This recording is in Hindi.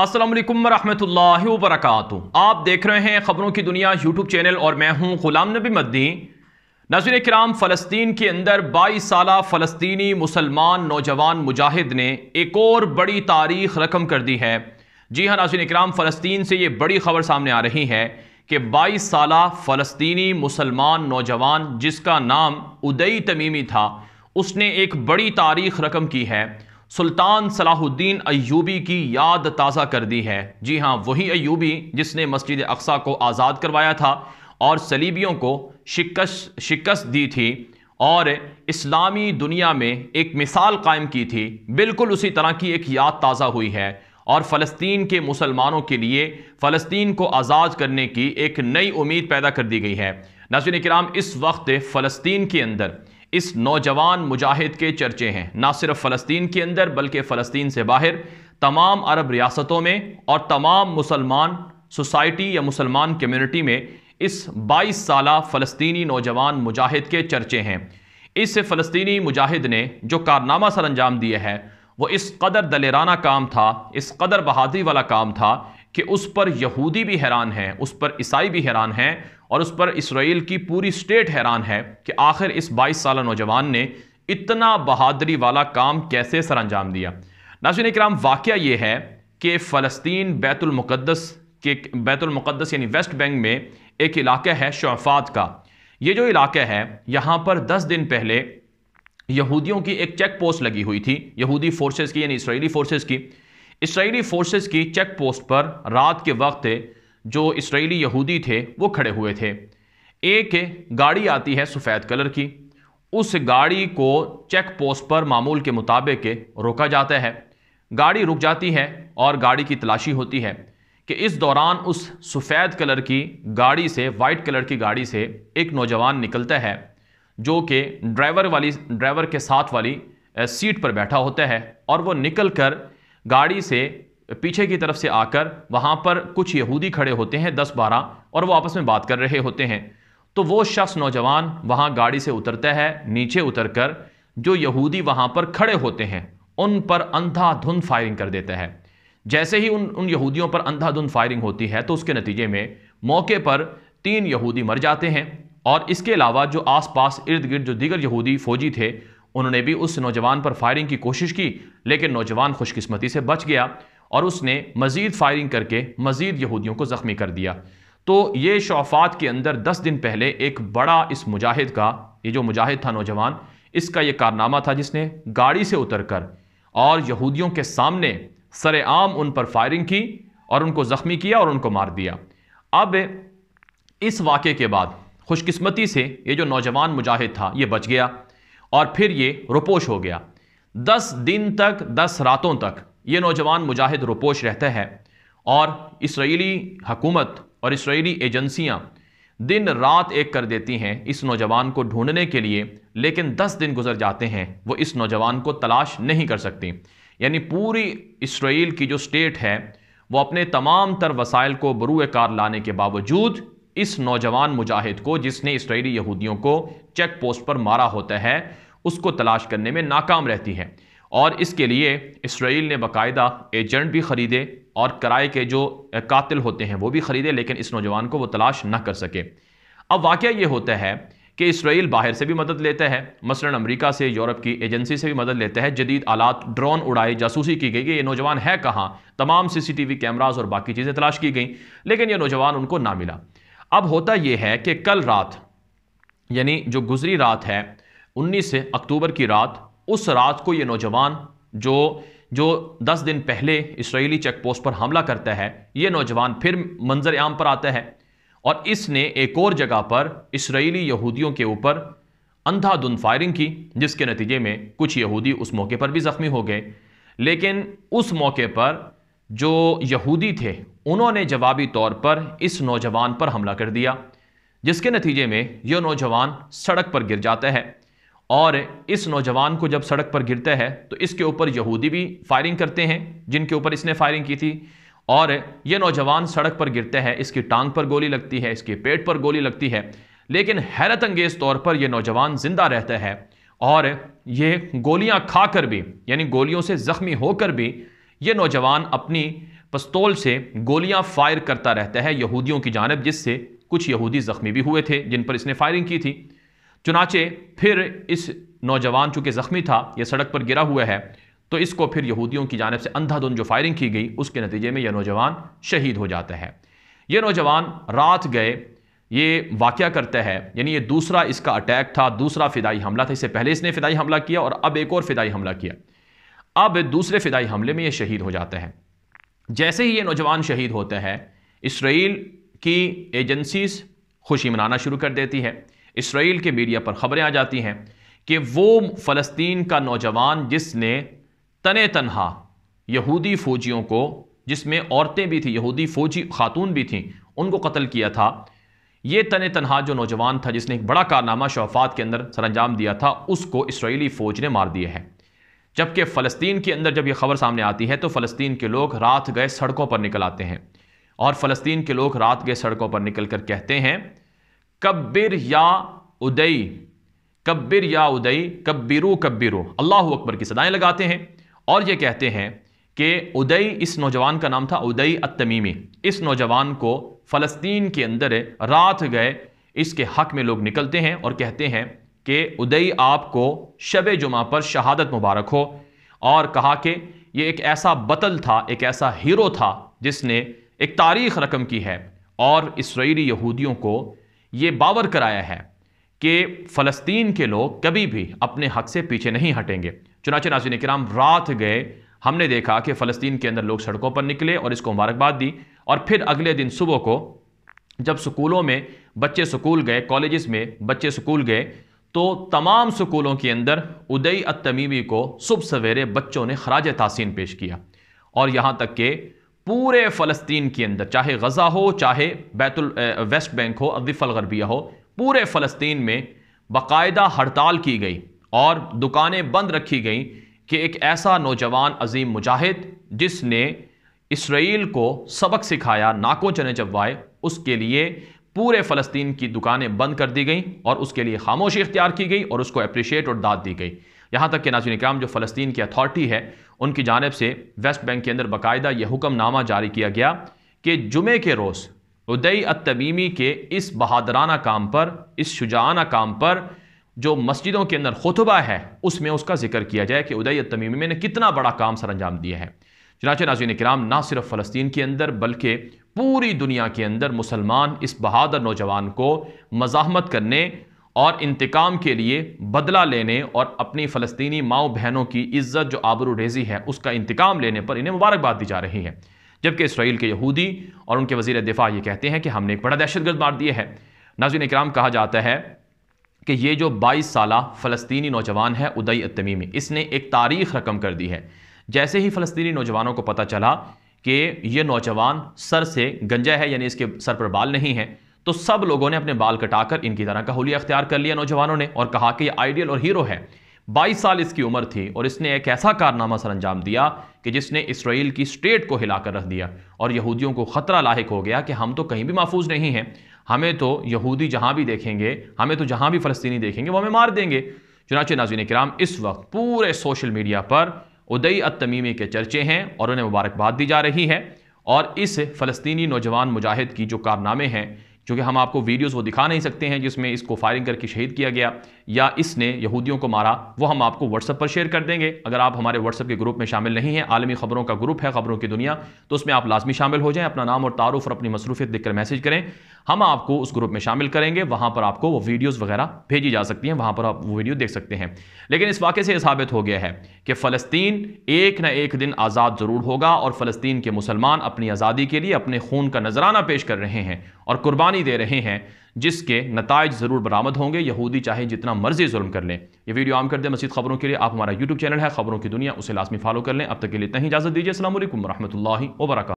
असलम वरम वरक आप देख रहे हैं ख़बरों की दुनिया यूट्यूब चैनल और मैं हूं ग़ुलाम नबी मद्दी नजर कराम फ़लस्तीन के अंदर बाईस साल फलस्तनी मुसलमान नौजवान मुजाहिद ने एक और बड़ी तारीख रकम कर दी है जी हाँ नाजिन कराम फ़लस्तीन से ये बड़ी खबर सामने आ रही है कि बाईस साल फलस्तनी मुसलमान नौजवान जिसका नाम उदई तमीमी था उसने एक बड़ी तारीख रकम की है सुल्तान सलाहुद्दीन अयूबी की याद ताज़ा कर दी है जी हाँ वही अयूबी जिसने मस्जिद अक्सा को आज़ाद करवाया था और सलीबियों को शिकस्त शिकस्त दी थी और इस्लामी दुनिया में एक मिसाल कायम की थी बिल्कुल उसी तरह की एक याद ताज़ा हुई है और फ़लस्तीन के मुसलमानों के लिए फ़लस्तीन को आज़ाद करने की एक नई उम्मीद पैदा कर दी गई है नाजिन कराम इस वक्त फ़लस्तीन के अंदर इस नौजवान मुजाहिद के चर्चे हैं ना सिर्फ फ़लस्तीन के अंदर बल्कि फ़लस्तीन से बाहर तमाम अरब रियासतों में और तमाम मुसलमान सोसाइटी या मुसलमान कम्यूनिटी में इस 22 साल फ़लस्तीनी नौजवान मुजाहिद के चर्चे हैं इस फ़लस्तीनी मुजाहिद ने जो कारनामा सर अंजाम दिया है वो इस कदर दलेराना काम था इस कदर बहादरी वाला काम था कि उस पर यहूदी भी हैरान हैं उस पर ईसाई भी हैरान हैं और उस पर इसराइल की पूरी स्टेट हैरान है कि आखिर इस 22 साल नौजवान ने इतना बहादरी वाला काम कैसे सर अंजाम दिया नाशिन कराम वाक़ ये है कि फ़लस्तीन बैतुलमक़दस के बैतुलमक़दस यानी वेस्ट बैंक में एक इलाका है शफात का ये जो इलाका है यहाँ पर दस दिन पहले यहूदियों की एक चेक पोस्ट लगी हुई थी यहूदी फोर्सेस की यानी इसराइली फोर्सेस की इसराइली फोर्सेस की चेक पोस्ट पर रात के वक्त जो इसराइली यहूदी थे वो खड़े हुए थे एक गाड़ी आती है सफ़ेद कलर की उस गाड़ी को चेक पोस्ट पर मामूल के मुताबिक रोका जाता है गाड़ी रुक जाती है और गाड़ी की तलाशी होती है कि इस दौरान उस सफ़ेद कलर की गाड़ी से वाइट कलर की गाड़ी से एक नौजवान निकलता है जो कि ड्राइवर वाली ड्राइवर के साथ वाली सीट पर बैठा होता है और वो निकल कर गाड़ी से पीछे की तरफ से आकर वहाँ पर कुछ यहूदी खड़े होते हैं दस बारह और वो आपस में बात कर रहे होते हैं तो वो शख्स नौजवान वहाँ गाड़ी से उतरता है नीचे उतर कर जो यहूदी वहाँ पर खड़े होते हैं उन पर अंधाधुंध फायरिंग कर देता है जैसे ही उन उन यहूदियों पर अंधाधुंध फायरिंग होती है तो उसके नतीजे में मौके पर तीन यहूदी मर जाते हैं और इसके अलावा जो आसपास इर्द गिर्द जो दीगर यहूदी फौजी थे उन्होंने भी उस नौजवान पर फायरिंग की कोशिश की लेकिन नौजवान खुशकिस्मती से बच गया और उसने मज़ीद फायरिंग करके मज़ीद यहूदियों को ज़ख्मी कर दिया तो ये शौफात के अंदर दस दिन पहले एक बड़ा इस मुजाहिद का ये जो मुजाहिद था नौजवान इसका यह कारनामा था जिसने गाड़ी से उतर कर और यहूदियों के सामने सरेआम उन पर फायरिंग की और उनको ज़ख्मी किया और उनको मार दिया अब इस वाक़े के बाद खुशकिस्मती से ये जो नौजवान मुजाहिद था ये बच गया और फिर ये रुपोश हो गया दस दिन तक दस रातों तक ये नौजवान मुजाहिद रुपोश रहता है और इसराइली हकूमत और इसराइली एजेंसियां दिन रात एक कर देती हैं इस नौजवान को ढूंढने के लिए लेकिन दस दिन गुजर जाते हैं वो इस नौजवान को तलाश नहीं कर सकती यानी पूरी इसराइल की जो स्टेट है वो अपने तमाम तर वसाइल को बरूए कार लाने के बावजूद इस नौजवान मुजाहिद को जिसने इसराइली यहूदियों को चेक पोस्ट पर मारा होता है उसको तलाश करने में नाकाम रहती है और इसके लिए इसराइल ने बाकायदा एजेंट भी ख़रीदे और किराए के जो कातिल होते हैं वो भी ख़रीदे लेकिन इस नौजवान को वो तलाश ना कर सके अब वाक़ ये होता है कि इसराइल बाहर से भी मदद लेता है मसलन अमेरिका से यूरोप की एजेंसी से भी मदद लेता है जदीद आलात ड्रोन उड़ाए जासूसी की गई कि ये नौजवान है कहाँ तमाम सीसीटीवी कैमरास और बाकी चीज़ें तलाश की गई लेकिन ये नौजवान उनको ना मिला अब होता यह है कि कल रात यानी जो गुजरी रात है 19 अक्टूबर की रात उस रात को ये नौजवान जो जो 10 दिन पहले इसराइली चेक पोस्ट पर हमला करता है ये नौजवान फिर मंजर आम पर आता है और इसने एक और जगह पर इसराइली यहूदियों के ऊपर अंधाधुंध फायरिंग की जिसके नतीजे में कुछ यहूदी उस मौके पर भी ज़ख्मी हो गए लेकिन उस मौके पर जो यहूदी थे उन्होंने जवाबी तौर पर इस नौजवान पर हमला कर दिया जिसके नतीजे में यह नौजवान सड़क पर गिर जाता है और इस नौजवान को जब सड़क पर गिरता है तो इसके ऊपर यहूदी भी फायरिंग करते हैं जिनके ऊपर इसने फायरिंग की थी और यह नौजवान सड़क पर गिरता है इसकी टांग पर गोली लगती है इसके पेट पर गोली लगती है लेकिन हैरत अंगेज तौर पर यह नौजवान जिंदा रहता है और ये गोलियां खाकर भी यानी गोलियों से ज़ख्मी होकर भी ये नौजवान अपनी पस्तौल से गोलियां फायर करता रहता है यहूदियों की जानब जिससे कुछ यहूदी ज़ख्मी भी हुए थे जिन पर इसने फायरिंग की थी चुनाचे फिर इस नौजवान चूँकि ज़ख्मी था यह सड़क पर गिरा हुआ है तो इसको फिर यहूदियों की जानब से अंधाधुंध जो फायरिंग की गई उसके नतीजे में यह नौजवान शहीद हो जाता है यह नौजवान रात गए ये वाक़ करता है यानी ये दूसरा इसका अटैक था दूसरा फिदाई हमला था इससे पहले इसने फिदाई हमला किया और अब एक और फिदाई हमला किया अब दूसरे फिदाई हमले में ये शहीद हो जाते हैं जैसे ही ये नौजवान शहीद होते हैं इसराइल की एजेंसीज खुशी मनाना शुरू कर देती है इसराइल के मीडिया पर खबरें आ जाती हैं कि वो फ़लस्तीन का नौजवान जिसने तने तनहा यहूदी फ़ौजियों को जिसमें औरतें भी थी यहूदी फ़ौजी खातून भी थीं उनको कत्ल किया था ये तन तनहा जो नौजवान था जिसने एक बड़ा कारनामा शफात के अंदर सरंजाम दिया था उसको इसराइली फ़ौज ने मार दिया है जबकि फ़लस्तीन के अंदर जब यह खबर सामने आती है तो फ़लस्तीन के लोग रात गए सड़कों पर निकल आते हैं और फ़लस्तीन के लोग रात गए सड़कों पर निकल कर कहते हैं कब्बिर या उदई कब्बिर या उदई कब्बिरु कब्बिरु अल्लाह अकबर की सदाएँ लगाते हैं और ये कहते हैं कि उदई इस नौजवान का नाम था उदई अतमीमी इस नौजवान को फ़लस्तीन के अंदर रात गए इसके हक में लोग निकलते हैं और कहते हैं कि उदई आपको शब जुमा पर शहादत मुबारक हो और कहा कि ये एक ऐसा बतल था एक ऐसा हीरो था जिसने एक तारीख रकम की है और इसराइली यहूदियों को ये बावर कराया है कि फ़लस्तीन के लोग कभी भी अपने हक से पीछे नहीं हटेंगे चुनाचे नाजिन कराम रात गए हमने देखा कि फ़लस्तीन के अंदर लोग सड़कों पर निकले और इसको मुबारकबाद दी और फिर अगले दिन सुबह को जब स्कूलों में बच्चे स्कूल गए कॉलेजेस में बच्चे स्कूल गए तो तमाम स्कूलों के अंदर उदई अतमीमी को सुबह सवेरे बच्चों ने खराज तहसीन पेश किया और यहाँ तक के पूरे फ़लस्तीन के अंदर चाहे गज़ा हो चाहे बैतुल वेस्ट बैंक हो अदिफल गरबिया हो पूरे फ़लस्तीन में बाकायदा हड़ताल की गई और दुकानें बंद रखी गई कि एक ऐसा नौजवान अजीम मुजाहिद जिसने इसराइल को सबक सिखाया नाकों चने चबवाए उसके लिए पूरे फ़लस्तीन की दुकानें बंद कर दी गई और उसके लिए खामोशी इख्तियार की गई और उसको अप्रिशिएट और दाद दी गई यहाँ तक कि नाजिन इक्राम जो फ़लस्तीन की अथॉरिटी है उनकी जानब से वेस्ट बैंक के अंदर बाकायदा यह हुक्मनामा जारी किया गया कि जुमे के रोज़ उदई अतमीमी के इस बहादराना काम पर इस शुजाना काम पर जो मस्जिदों के अंदर खुतबा है उसमें उसका जिक्र किया जाए कि उदय तमीमी ने कितना बड़ा काम सर अंजाम दिया है चनाच नाजीन कराम ना सिर्फ फ़लस्तीन के अंदर बल्कि पूरी दुनिया के अंदर मुसलमान इस बहादुर नौजवान को मज़ात करने और इंतकाम के लिए बदला लेने और अपनी फ़लस्तनी माओ बहनों की इज्जत जो आबरू रेजी है उसका इंतकाम लेने पर इन्हें मुबारकबाद दी जा रही है जबकि इसराइल के यहूदी और उनके वजीर दिफा ये कहते हैं कि हमने एक बड़ा दहशतगर्द मार दिया है नाजीन कराम कहा जाता है कि ये जो 22 साल फलस्तनी नौजवान है उदई में इसने एक तारीख रकम कर दी है जैसे ही फ़लस्तीनी नौजवानों को पता चला कि ये नौजवान सर से गंजा है यानी इसके सर पर बाल नहीं है तो सब लोगों ने अपने बाल कटाकर इनकी तरह का होलिया अख्तियार कर लिया नौजवानों ने और कहा कि ये आइडियल और हीरो है 22 साल इसकी उम्र थी और इसने एक ऐसा कारनामा सर अंजाम दिया कि जिसने इसराइल की स्टेट को हिलाकर रख दिया और यहूदियों को ख़तरा लाक हो गया कि हम तो कहीं भी महफूज नहीं हैं हमें तो यहूदी जहाँ भी देखेंगे हमें तो जहाँ भी फ़लस्तनी देखेंगे वो हमें मार देंगे चुनाचे नाजीन कराम इस वक्त पूरे सोशल मीडिया पर उदई तमीमी के चर्चे हैं और उन्हें मुबारकबाद दी जा रही है और इस फ़लस्तनी नौजवान मुजाहिद की जो कारनामे हैं चूँकि हम आपको वीडियोस वो दिखा नहीं सकते हैं जिसमें इसको फायरिंग करके शहीद किया गया या इसने यहूदियों को मारा वो हम आपको व्हाट्सएप पर शेयर कर देंगे अगर आप हमारे व्हाट्सअप के ग्रुप में शामिल नहीं हैं आलमी खबरों का ग्रुप है खबरों की दुनिया तो उसमें आप लाजमी शामिल हो जाएं अपना नाम और तारुफ और अपनी मसरूफियत देखकर मैसेज करें हम आपको उस ग्रुप में शामिल करेंगे वहाँ पर आपको वो वीडियोज़ वगैरह भेजी जा सकती हैं वहाँ पर आप वो वीडियो देख सकते हैं लेकिन इस वाक़े से यह साबित हो गया है कि फ़लस्तीन एक न एक दिन आज़ाद ज़रूर होगा और फ़लस्तीन के मुसलमान अपनी आज़ादी के लिए अपने खून का नजराना पेश कर रहे हैं और कुर्बानी दे रहे हैं जिसके नतज ज़रूर बरामद होंगे यहूदी चाहे जितना मर्जी जुल्म कर लें यह वीडियो आम कर दें मसीद खबरों के लिए आप हमारा यूट्यूब चैनल है खबरों की दुनिया उसे लाजमी फॉलो कर लें अब तक के लिए इतना ही इजाज़त दीजिए असल वरहमल वर्क